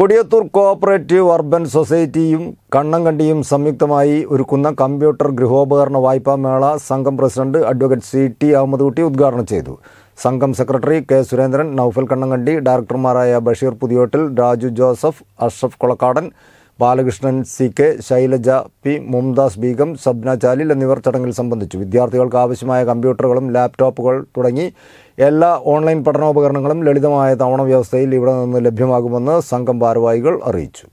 Kodiyathur cooperative urban സൊസൈറ്റിയും കണ്ണങ്കണ്ടിയും സംയുക്തമായി ഒരുക്കുന്ന കമ്പ്യൂട്ടർ ഗൃഹോപകരണ വായ്പാ മേള സംഘം president advocate C T Ahammedkutty ഉദ്ഘാടനം ചെയ്തു സംഘം സെക്രട്ടറി കെ സുരേന്ദ്രൻ നൌഫൽ കണ്ണങ്കണ്ടി ഡയറക്ടർമാരായ Basheer Puthiyottil Raju Joseph Ashraf Kolakkadan Balakrishnan C K Shailaja P Mumtaz Begum Sabna Chalil എന്നിവർ ചടങ്ങിൽ സംബന്ധിച്ചു വിദ്യാർത്ഥികൾക്ക് ആവശ്യമായ കമ്പ്യൂട്ടറുകളും ലാപ്ടോപ്പുകൾ തുടങ്ങി എല്ലാ ഓൺലൈൻ പഠനോപകരണങ്ങളും ലളിതമായ തവണ വ്യവസ്ഥയിൽ ഇവിടെ നിന്ന് ലഭ്യമാകുമെന്ന് സംഘം ഭാരവാഹികൾ അറിയിച്ചു